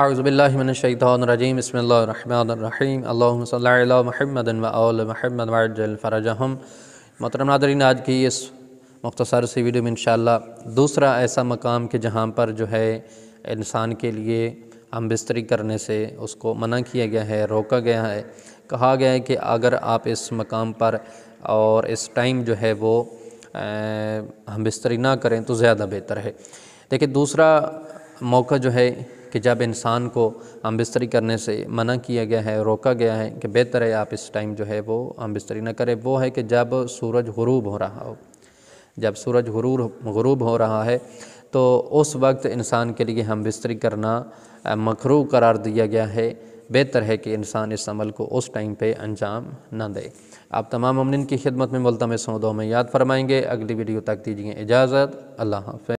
اعوذ باللہ من الشیطان الرجیم بسم اللہ الرحمن الرحیم اللہم صلی اللہ علیہ محمد محمد و آل فرجہم محترم ناظرین آج کی اس مختصر سی ویڈیو میں انشاءاللہ دوسرا ایسا مقام کہ جہاں پر جو ہے انسان کے لیے ہم بستری کرنے سے اس کو منع کیا گیا ہے روکا گیا ہے کہا گیا ہے کہ اگر آپ اس مقام پر اور اس ٹائم جو ہے وہ ہم بستری نہ کریں تو زیادہ بہتر ہے لیکن دوسرا موقع جو ہے کہ جب انسان کو ہم بستری کرنے سے منع کیا گیا ہے روکا گیا ہے کہ بہتر ہے آپ اس ٹائم جو ہے وہ امبستری نہ کرے وہ ہے کہ جب سورج غروب ہو رہا ہو جب سورج غروب غروب ہو رہا ہے تو اس وقت انسان کے لیے ہم بستری کرنا مکرو قرار دیا گیا ہے بہتر ہے کہ انسان اس عمل کو اس ٹائم پہ انجام نہ دے آپ تمام امن کی خدمت میں ملتم سعودوں میں یاد فرمائیں گے اگلی ویڈیو تک دیجیے اجازت اللہ حافظ